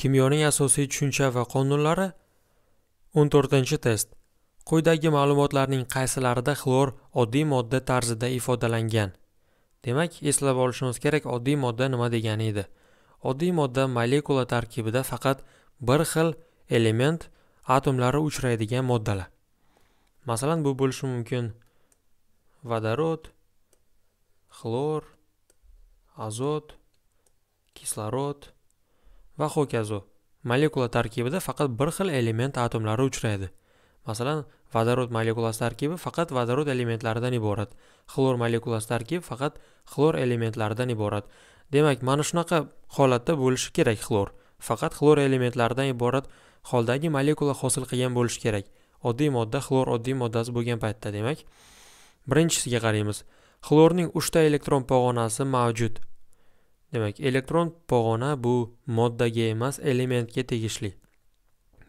kimyoning asosiy tushuncha va qonunlari 14 test quyidagi ma'lumotlarning qaysilarida xlor oddiy modda tarzida ifodalangan demak eslab olishimiz kerak oddiy modda nima degani edi oddiy modda molekula tarkibida faqat bir xil element atomlari uchraydigan moddalar masalan bu bo'lishi mumkin vodorod xlor azot kislorod va hokazo molekula tarkibida faqat bir xil element atomlari uchraydi masalan vodorod molekulasi tarkibi faqat vodorod elementlaridan iborat xlor molekulasi tarkibi faqat xlor elementlaridan iborat demak mana shunaqa holatda bo'lishi kerak xlor faqat xlor elementlaridan iborat holdagi molekula hosil qilgan bo'lishi kerak oddiy modda xlor oddiy moddasi bo'lgan paytda demak birinchisiga qaraymiz xlorning uchta elektron pog'onasi mavjud demak elektron pog'ona bu moddaga emas elementga tegishli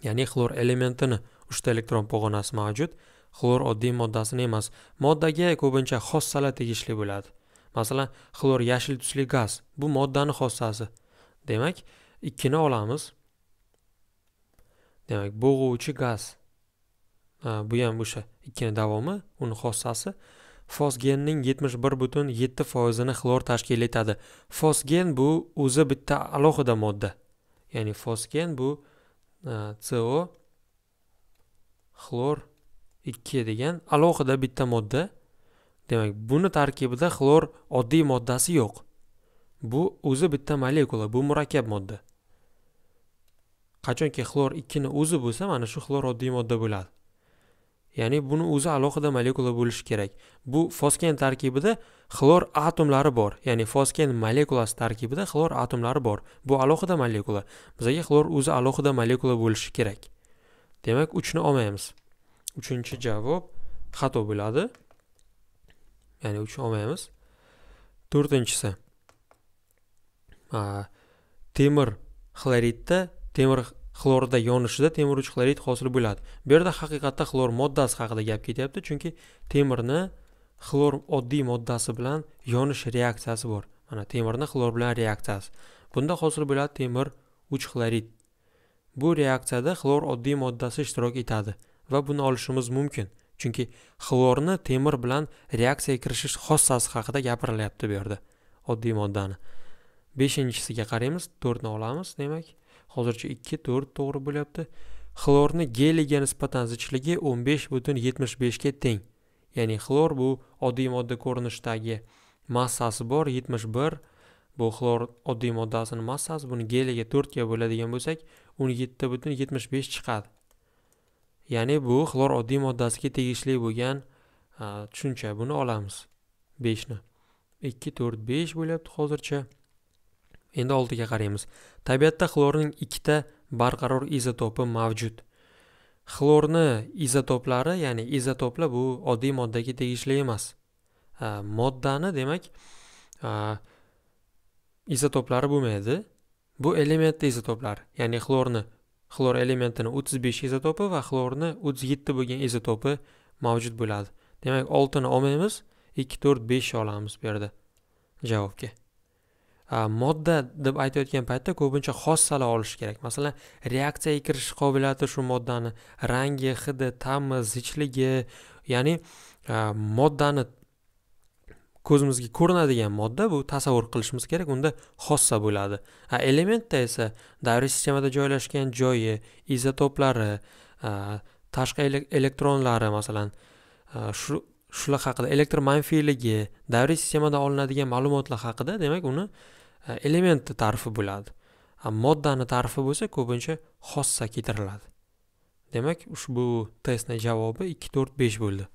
ya'ni xlor elementini uchta elektron pog'onasi mavjud xlor oddiy moddasini emas moddaga ko'pincha xossalar tegishli bo'ladi masalan xlor yashil tusli gaz bu moddani xossasi demak ikkini olamiz demak bo'g'uvchi gaz bu ham o'sha ikkini davomi uni xossasi fosgenning 71.7 foizini xlor tashkil etadi fosgen bu o'zi bitta alohida modda ya'ni fosgen bu e, co xlor 2 degan alohida bitta modda demak buni tarkibida xlor oddiy moddasi yo'q bu o'zi bitta molekula bu murakkab modda qachonki xlor ikkini o'zi bo'lsa mana shu xlor oddiy modda bo'ladi ya'ni buni o'zi alohida molekula bo'lishi kerak bu fosgen tarkibida xlor atomlari bor ya'ni fosgen molekulasi tarkibida xlor atomlari bor bu alohida molekula bizaga xlor o'zi alohida molekula bo'lishi kerak demak uchni olmaymiz uchinchi javob xato bo'ladi ya'ni ni olmaymiz to'rtinchisi temir xloridda temir xlorda yonishida temir xlorid hosil bo'ladi bu yerda haqiqatda xlor moddasi haqida gap ketyapti chunki temirni xlor oddiy moddasi bilan yonish reaksiyasi bor mana temirni xlor bilan reaksiyasi bunda hosil bo'ladi temir uch xlorid bu reaksiyada xlor oddiy moddasi ishtirok etadi va buni olishimiz mumkin chunki xlorni temir bilan reaksiyaga kirishish xossasi haqida gapirilyapti bu yerda oddiy moddani beshinchisiga qaraymiz to'rtni olamiz demak hozircha 2 4 to'g'ri bo'lyapti xlorni geliga nisbatan zichligi 15.75 ga teng ya'ni xlor bu oddiy modda ko'rinishdagi massasi bor 71 bu xlor oddiy moddasini massasi buni geliga 4 ga bo'ladigan bo'lsak 17.75 chiqadi ya'ni bu xlor oddiy moddasiga tegishli bo'lgan tushuncha buni olamiz 5 ni 2 4 5 bo'lyapti hozircha endi oldiga qaraymiz tabiatda xlorning ikkita barqaror izotopi mavjud xlorni izotoplari ya'ni izotoplar bu oddiy moddaga tegishli emas moddani demak izotoplari bo'lmaydi bu elementni izotoplari ya'ni xlorni xlor elementini o'ttiz besh izotopi va xlorni o'ttiz yetti bo'lgan izotopi mavjud bo'ladi demak oltini olmaymiz ikki to'rt besh olamiz bu yerda javobga modda deb aytayotgan paytda ko'pincha xossalar olish kerak masalan reaksiyaga kirish qobiliyati shu moddani rangi hidi ta'mi zichligi ya'ni moddani ko'zimizga ko'rinadigan modda bu tasavvur qilishimiz kerak unda xossa bo'ladi a elementda esa davriy sistemada joylashgan joyi izotoplari tashqi elektronlari masalan shu shular haqida elektr manfiyligi davriy sistemadan olinadigan ma'lumotlar haqida demak uni elementni э, ta'rifi bo'ladi moddani ta'rifi bo'lsa ko'pincha xossa keltiriladi demak ushbu testni javobi ikki to'rt besh bo'ldi